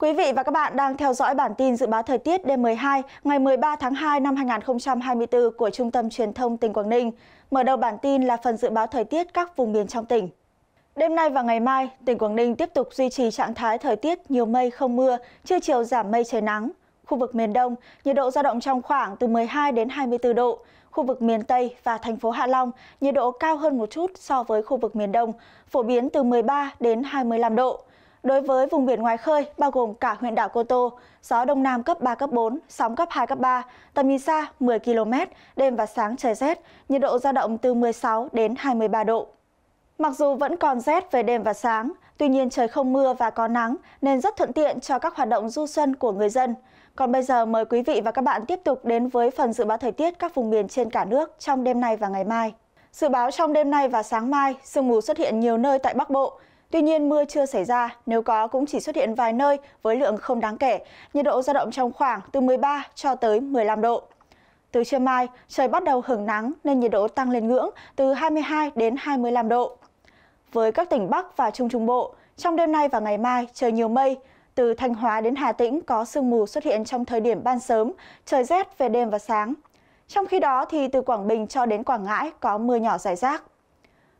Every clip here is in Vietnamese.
Quý vị và các bạn đang theo dõi bản tin dự báo thời tiết đêm 12 ngày 13 tháng 2 năm 2024 của Trung tâm Truyền thông tỉnh Quảng Ninh. Mở đầu bản tin là phần dự báo thời tiết các vùng miền trong tỉnh. Đêm nay và ngày mai, tỉnh Quảng Ninh tiếp tục duy trì trạng thái thời tiết nhiều mây không mưa, trưa chiều giảm mây trời nắng. Khu vực miền Đông, nhiệt độ dao động trong khoảng từ 12 đến 24 độ. Khu vực miền Tây và thành phố Hạ Long, nhiệt độ cao hơn một chút so với khu vực miền Đông, phổ biến từ 13 đến 25 độ. Đối với vùng biển ngoài khơi, bao gồm cả huyện đảo Cô Tô, gió đông nam cấp 3, cấp 4, sóng cấp 2, cấp 3, tầm nhìn xa 10 km, đêm và sáng trời rét, nhiệt độ dao động từ 16 đến 23 độ. Mặc dù vẫn còn rét về đêm và sáng, tuy nhiên trời không mưa và có nắng nên rất thuận tiện cho các hoạt động du xuân của người dân. Còn bây giờ mời quý vị và các bạn tiếp tục đến với phần dự báo thời tiết các vùng miền trên cả nước trong đêm nay và ngày mai. Dự báo trong đêm nay và sáng mai, sương mù xuất hiện nhiều nơi tại Bắc Bộ. Tuy nhiên mưa chưa xảy ra, nếu có cũng chỉ xuất hiện vài nơi với lượng không đáng kể. Nhiệt độ dao động trong khoảng từ 13 cho tới 15 độ. Từ trưa mai, trời bắt đầu hưởng nắng nên nhiệt độ tăng lên ngưỡng từ 22 đến 25 độ. Với các tỉnh Bắc và Trung Trung Bộ, trong đêm nay và ngày mai trời nhiều mây, từ Thanh Hóa đến Hà Tĩnh có sương mù xuất hiện trong thời điểm ban sớm, trời rét về đêm và sáng. Trong khi đó thì từ Quảng Bình cho đến Quảng Ngãi có mưa nhỏ rải rác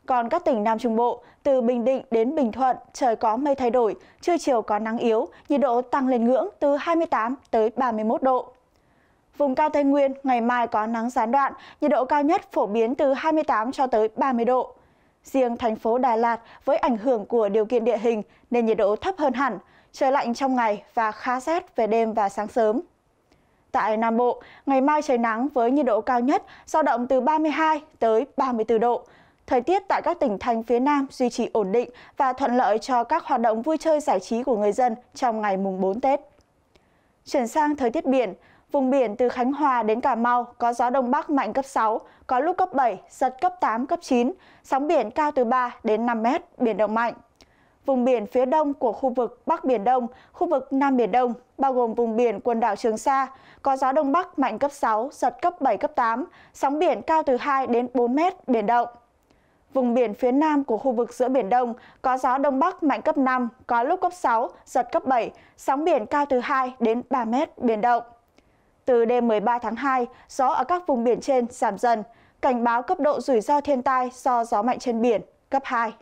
còn các tỉnh Nam Trung Bộ, từ Bình Định đến Bình Thuận, trời có mây thay đổi, trưa chiều có nắng yếu, nhiệt độ tăng lên ngưỡng từ 28 tới 31 độ. Vùng cao Tây Nguyên, ngày mai có nắng gián đoạn, nhiệt độ cao nhất phổ biến từ 28 cho tới 30 độ. Riêng thành phố Đà Lạt với ảnh hưởng của điều kiện địa hình nên nhiệt độ thấp hơn hẳn, trời lạnh trong ngày và khá rét về đêm và sáng sớm. Tại Nam Bộ, ngày mai trời nắng với nhiệt độ cao nhất dao động từ 32 tới 34 độ, Thời tiết tại các tỉnh thành phía Nam duy trì ổn định và thuận lợi cho các hoạt động vui chơi giải trí của người dân trong ngày mùng 4 Tết. Chuyển sang thời tiết biển, vùng biển từ Khánh Hòa đến Cà Mau có gió đông bắc mạnh cấp 6, có lúc cấp 7, giật cấp 8, cấp 9, sóng biển cao từ 3 đến 5 mét, biển động mạnh. Vùng biển phía đông của khu vực Bắc Biển Đông, khu vực Nam Biển Đông, bao gồm vùng biển quần đảo Trường Sa, có gió đông bắc mạnh cấp 6, giật cấp 7, cấp 8, sóng biển cao từ 2 đến 4 mét, biển động vùng biển phía nam của khu vực giữa Biển Đông có gió Đông Bắc mạnh cấp 5, có lúc cấp 6, giật cấp 7, sóng biển cao từ 2 đến 3 mét, biển động. Từ đêm 13 tháng 2, gió ở các vùng biển trên giảm dần, cảnh báo cấp độ rủi ro thiên tai do gió mạnh trên biển, cấp 2.